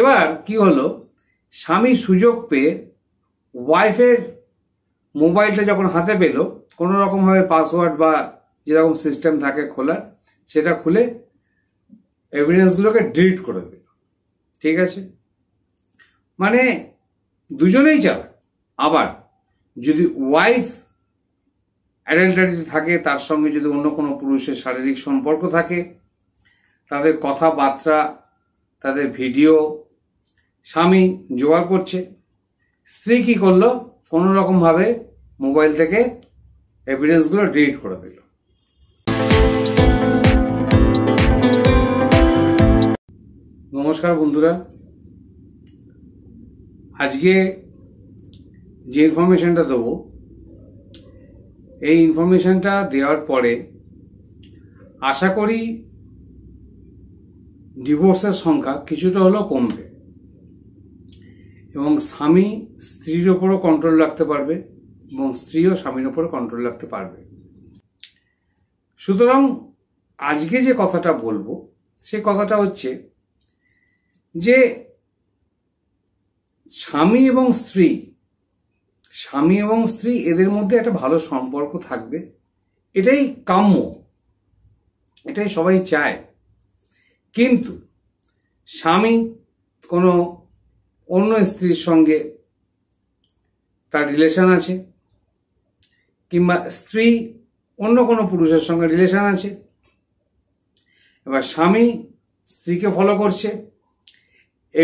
এবার কি হলো স্বামী সুযোগ পেয়ে ওয়াইফের মোবাইলটা যখন হাতে পেল কোনো রকমভাবে পাসওয়ার্ড বা যেরকম সিস্টেম থাকে খোলা সেটা খুলে এভিডেন্সগুলোকে ডিলিট করে দিল ঠিক আছে মানে দুজনেই চাল আবার যদি ওয়াইফ অ্যাডাল্টারিতে থাকে তার সঙ্গে যদি অন্য কোনো পুরুষের শারীরিক সম্পর্ক থাকে তাদের কথাবার্তা তাদের ভিডিও স্বামী জোগাড় করছে স্ত্রী কি করলো কোনো রকমভাবে মোবাইল থেকে এভিডেন্সগুলো ডিলিট করে দিল নমস্কার বন্ধুরা আজকে যে ইনফরমেশনটা দেবো এই ইনফরমেশনটা দেওয়ার পরে আশা করি ডিভোর্সের সংখ্যা কিছুটা হলেও কমবে এবং স্বামী স্ত্রীর ওপরও কন্ট্রোল রাখতে পারবে এবং স্ত্রীও স্বামীর ওপর কন্ট্রোল রাখতে পারবে সুতরাং আজকে যে কথাটা বলবো সে কথাটা হচ্ছে যে স্বামী এবং স্ত্রী স্বামী এবং স্ত্রী এদের মধ্যে একটা ভালো সম্পর্ক থাকবে এটাই কাম্য এটাই সবাই চায় কিন্তু স্বামী কোনো অন্য স্ত্রীর সঙ্গে তার রিলেশন আছে কিংবা স্ত্রী অন্য কোনো পুরুষের সঙ্গে রিলেশন আছে এবার স্বামী স্ত্রীকে ফলো করছে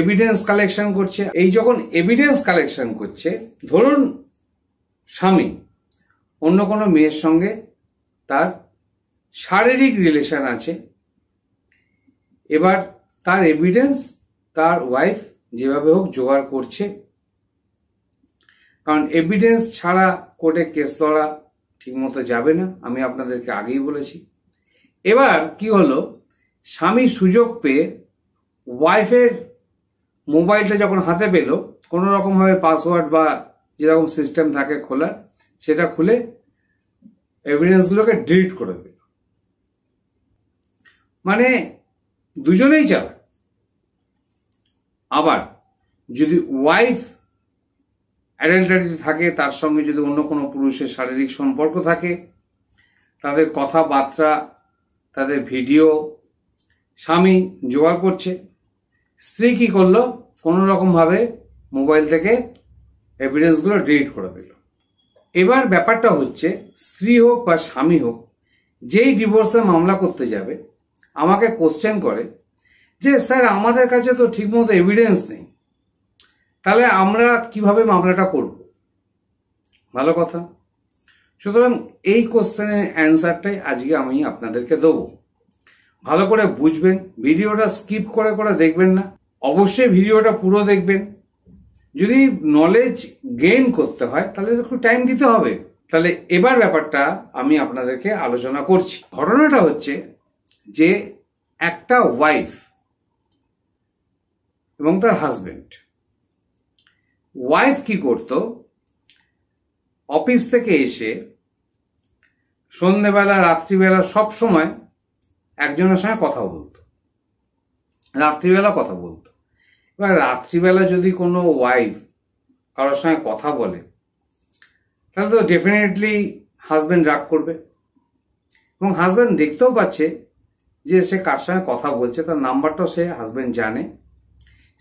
এভিডেন্স কালেকশন করছে এই যখন এভিডেন্স কালেকশন করছে ধরুন স্বামী অন্য কোনো মেয়ের সঙ্গে তার শারীরিক রিলেশন আছে এবার তার এভিডেন্স তার ওয়াইফ যেভাবে হোক জোগাড় করছে কারণ এভিডেন্স ছাড়া কোর্টে কেস লড়া ঠিকমতো যাবে না আমি আপনাদেরকে আগেই বলেছি এবার কি হলো স্বামী সুযোগ পেয়ে ওয়াইফের মোবাইলটা যখন হাতে পেল কোনো রকমভাবে পাসওয়ার্ড বা যেরকম সিস্টেম থাকে খোলা সেটা খুলে এভিডেন্সগুলোকে ডিলিট করে দিল মানে দুজনেই চাও আবার যদি ওয়াইফ অ্যাডাল্টারিতে থাকে তার সঙ্গে যদি অন্য কোনো পুরুষের শারীরিক সম্পর্ক থাকে তাদের কথাবার্তা তাদের ভিডিও স্বামী জোগাড় করছে স্ত্রী কি করলো কোনো রকমভাবে মোবাইল থেকে এভিডেন্সগুলো ডিলিট করে দিল এবার ব্যাপারটা হচ্ছে স্ত্রী হোক বা স্বামী হোক যেই ডিভোর্সের মামলা করতে যাবে আমাকে কোশ্চেন করে যে স্যার আমাদের কাছে তো ঠিকমতো এভিডেন্স নেই তাহলে আমরা কিভাবে মামলাটা করব ভালো কথা সুতরাং এই কোশ্চেনের অ্যান্সারটাই আজকে আমি আপনাদেরকে দেবো ভালো করে বুঝবেন ভিডিওটা স্কিপ করে করে দেখবেন না অবশ্যই ভিডিওটা পুরো দেখবেন যদি নলেজ গেইন করতে হয় তাহলে একটু টাইম দিতে হবে তাহলে এবার ব্যাপারটা আমি আপনাদেরকে আলোচনা করছি ঘটনাটা হচ্ছে যে একটা ওয়াইফ এবং তার হাজবেন্ড ওয়াইফ কি করত অফিস থেকে এসে সন্ধ্যেবেলা রাত্রিবেলা সব সময় একজনের সঙ্গে কথা বলতো রাত্রিবেলা কথা বলতো এবার রাত্রিবেলা যদি কোনো ওয়াইফ কারোর সঙ্গে কথা বলে তাহলে তো ডেফিনেটলি হাজব্যান্ড রাগ করবে এবং হাজব্যান্ড দেখতেও পাচ্ছে যে সে কার সঙ্গে কথা বলছে তার নাম্বারটাও সে হাজব্যান্ড জানে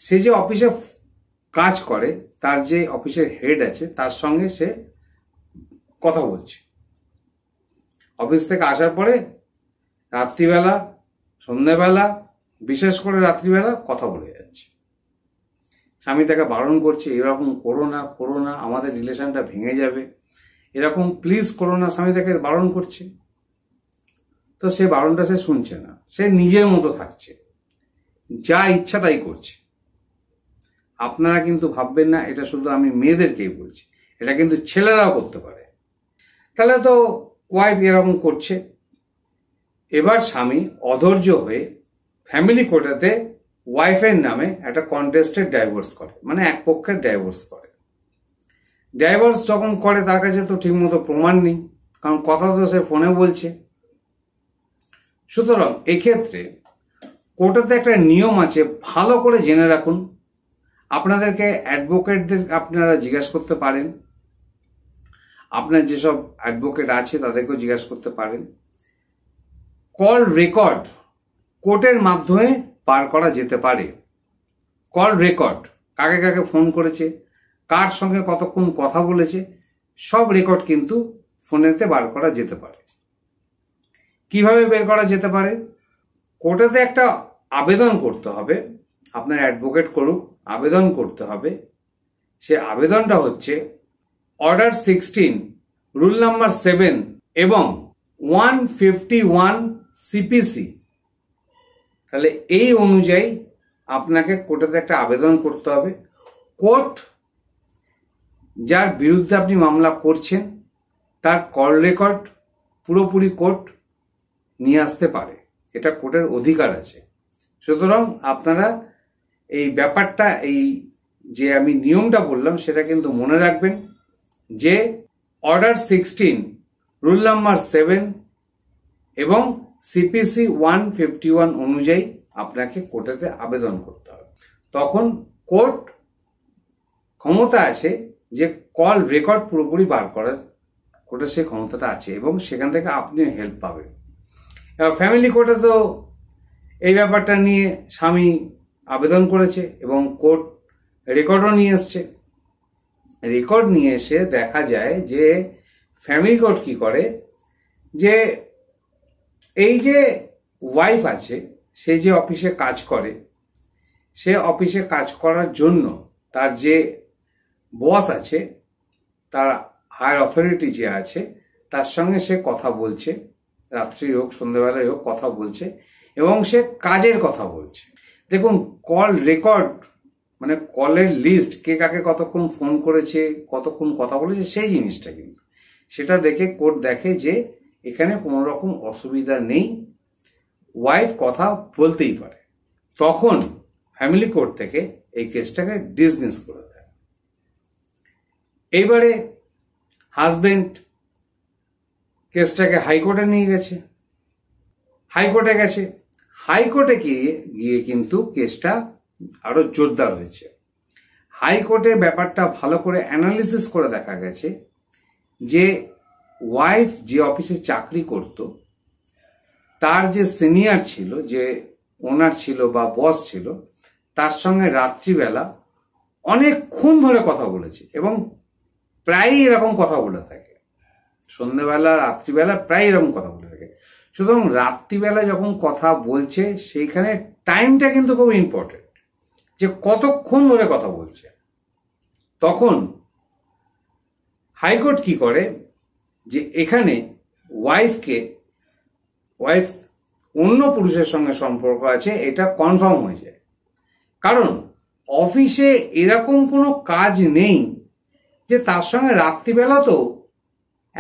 সে যে অফিসে কাজ করে তার যে অফিসের হেড আছে তার সঙ্গে সে কথা বলছে অফিস থেকে আসার পরে রাত্রিবেলা সন্ধ্যেবেলা বিশেষ করে রাত্রিবেলা কথা বলে যাচ্ছে স্বামী তাকে বারণ করছে এরকম করো না করো না আমাদের রিলেশনটা ভেঙে যাবে এরকম প্লিজ করো না স্বামী তাকে বারণ করছে তো সে বারণটা সে শুনছে না সে নিজের মতো থাকছে যা ইচ্ছা তাই করছে আপনারা কিন্তু ভাববেন না এটা শুধু আমি মেয়েদেরকেই বলছি এটা কিন্তু ছেলেরাও করতে পারে তাহলে তো ওয়াইফ এরকম করছে এবার স্বামী অধৈর্য হয়ে ফ্যামিলি কোর্টাতে ওয়াইফের নামে একটা কন্টেস্টের ডাইভোর্স করে মানে এক পক্ষের ডাইভোর্স করে ডাইভোর্স যখন করে তার কাছে তো ঠিকমতো প্রমাণ নেই কারণ কথা তো সে ফোনে বলছে সুতরাং এক্ষেত্রে কোর্টাতে একটা নিয়ম আছে ভালো করে জেনে রাখুন আপনাদেরকে অ্যাডভোকেটদের আপনারা জিজ্ঞাসা করতে পারেন আপনার যেসব অ্যাডভোকেট আছে তাদেরকেও জিজ্ঞাসা করতে পারেন কল রেকর্ড কোর্টের মাধ্যমে পার করা যেতে পারে কল রেকর্ড কাকে কাকে ফোন করেছে কার সঙ্গে কতক্ষণ কথা বলেছে সব রেকর্ড কিন্তু ফোনেতে বার করা যেতে পারে কিভাবে বের করা যেতে পারে কোর্টেতে একটা আবেদন করতে হবে আপনার অ্যাডভোকেট করুক আবেদন করতে হবে সে আবেদনটা হচ্ছে order sixteen rule number seven এবং ওয়ান ফিফটি ওয়ান সিপিসি তাহলে এই অনুযায়ী আপনাকে কোর্টেতে একটা আবেদন করতে হবে কোর্ট যার বিরুদ্ধে আপনি মামলা করছেন তার কল রেকর্ড পুরোপুরি কোর্ট নিয়ে আসতে পারে এটা কোর্টের অধিকার আছে সুতরাং আপনারা এই ব্যাপারটা এই যে আমি নিয়মটা বললাম সেটা কিন্তু মনে রাখবেন যে order sixteen rule number seven এবং সিপিসি ওয়ান ফিফটি ওয়ান অনুযায়ী আপনাকে কোর্টেতে আবেদন করতে হবে তখন কোর্ট ক্ষমতা আছে যে কল রেকর্ড পুরোপুরি বার করার কোর্টের সেই ক্ষমতাটা আছে এবং সেখান থেকে আপনিও হেল্প পাবেন ফ্যামিলি কোর্টে তো এই ব্যাপারটা নিয়ে স্বামী আবেদন করেছে এবং কোর্ট রেকর্ডও নিয়ে এসছে রেকর্ড নিয়ে এসে দেখা যায় যে ফ্যামিলি কোর্ট কি করে যে এই যে ওয়াইফ আছে সে যে অফিসে কাজ করে সে অফিসে কাজ করার জন্য তার যে বস আছে তার হায়ার অথরিটি যে আছে তার সঙ্গে সে কথা বলছে রাত্রি হোক সন্ধ্যেবেলায় হোক কথা বলছে এবং সে কাজের কথা বলছে দেখুন কল রেকর্ড মানে কলের লিস্ট কে কাকে কতক্ষণ ফোন করেছে কতক্ষণ কথা বলেছে সেই জিনিসটা কিন্তু সেটা দেখে কোর্ট দেখে যে এখানে কোনো রকম অসুবিধা নেই ওয়াইফ কথা বলতেই পারে তখন ফ্যামিলি কোর্ট থেকে এই কেসটাকে ডিসমিস করে দেয় এইবারে হাজবেন্ড কেসটাকে হাইকোর্টে নিয়ে গেছে হাইকোর্টে গেছে হাইকোর্টে গিয়ে গিয়ে কিন্তু কেসটা আরো জোরদার হয়েছে হাইকোর্টে ব্যাপারটা ভালো করে অ্যানালিসিস করে দেখা গেছে যে ওয়াইফ যে অফিসে চাকরি করত তার যে সিনিয়র ছিল যে ওনার ছিল বা বস ছিল তার সঙ্গে রাত্রিবেলা অনেকক্ষণ ধরে কথা বলেছে এবং প্রায়ই এরকম কথা বলে থাকে সন্ধ্যেবেলা রাত্রিবেলা প্রায় এরকম কথা বলে থাকে সুতরাং রাত্রিবেলা যখন কথা বলছে সেইখানে টাইমটা কিন্তু খুব ইম্পর্টেন্ট যে কতক্ষণ ধরে কথা বলছে তখন হাইকোর্ট কি করে যে এখানে ওয়াইফকে ওয়াইফ অন্য পুরুষের সঙ্গে সম্পর্ক আছে এটা কনফার্ম হয়ে যায় কারণ অফিসে এরকম কোনো কাজ নেই যে তার সঙ্গে রাত্রিবেলা তো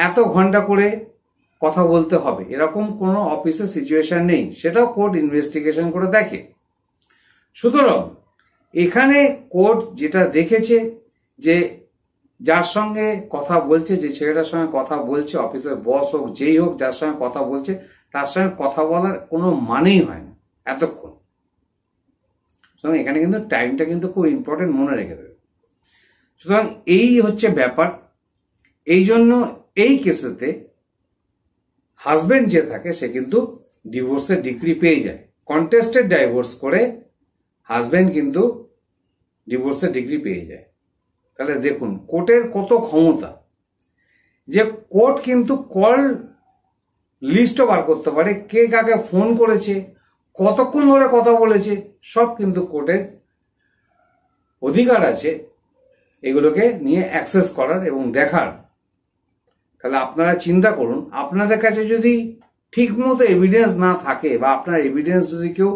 এত ঘন্টা করে কথা বলতে হবে এরকম কোনো অফিসে সিচুয়েশন নেই সেটাও কোর্ট ইনভেস্টিগেশন করে দেখে সুতরাং এখানে কোর্ট যেটা দেখেছে যে যার সঙ্গে কথা বলছে যে ছেলেটার সঙ্গে কথা বলছে অফিসের বস হোক যেই হোক যার সঙ্গে কথা বলছে তার সঙ্গে কথা বলার কোনো মানেই হয় না এতক্ষণ সুতরাং এখানে কিন্তু টাইমটা কিন্তু খুব ইম্পর্টেন্ট মনে রেখে দেবে সুতরাং এই হচ্ছে ব্যাপার এই জন্য এই কেসেতে হাজবেন্ড যে থাকে সে কিন্তু ডিভোর্সের ডিগ্রি পেয়ে যায় কন্টেস্টেড ডাইভোর্স করে হাজবেন্ড কিন্তু ডিভোর্সের ডিগ্রি পেয়ে যায় তাহলে দেখুন কোর্টের কত ক্ষমতা যে কোর্ট কিন্তু কল লিস্টও বার করতে পারে কে কাকে ফোন করেছে কতক্ষণ ধরে কথা বলেছে সব কিন্তু কোর্টের অধিকার আছে এগুলোকে নিয়ে অ্যাক্সেস করার এবং দেখার তাহলে আপনারা চিন্তা করুন আপনাদের কাছে যদি ঠিকমতো এভিডেন্স না থাকে বা আপনার এভিডেন্স যদি কেউ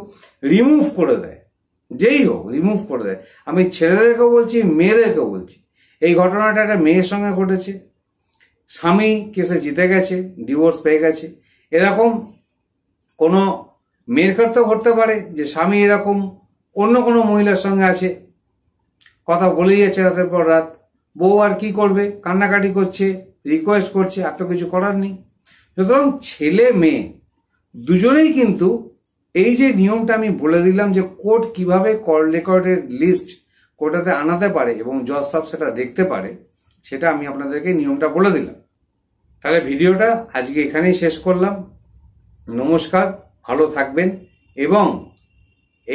রিমুভ করে দেয় যেই হোক রিমুভ করে দেয় আমি ছেলেদেরকেও বলছি মেয়েদেরকেও বলছি এই ঘটনাটা একটা মেয়ের সঙ্গে ঘটেছে স্বামী কেসে জিতে গেছে ডিভোর্স পেয়ে গেছে এরকম কোনো মেয়ের ক্ষেত্রেও ঘটতে পারে যে স্বামী এরকম অন্য কোনো মহিলার সঙ্গে আছে কথা বলেই যাচ্ছে রাতের পর রাত বউ আর কি করবে কান্নাকাটি করছে রিকোয়েস্ট করছে আর তো কিছু করার নেই সুতরাং ছেলে মেয়ে দুজনেই কিন্তু এই যে নিয়মটা আমি বলে দিলাম যে কোর্ট কিভাবে কল রেকর্ডের লিস্ট কোর্টাতে আনাতে পারে এবং জজ সাহেব সেটা দেখতে পারে সেটা আমি আপনাদেরকে নিয়মটা বলে দিলাম তাহলে ভিডিওটা আজকে এখানেই শেষ করলাম নমস্কার ভালো থাকবেন এবং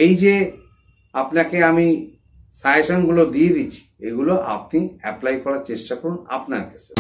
এই যে আপনাকে আমি গুলো দিয়ে দিচ্ছি এগুলো আপনি অ্যাপ্লাই করার চেষ্টা করুন আপনার কাছে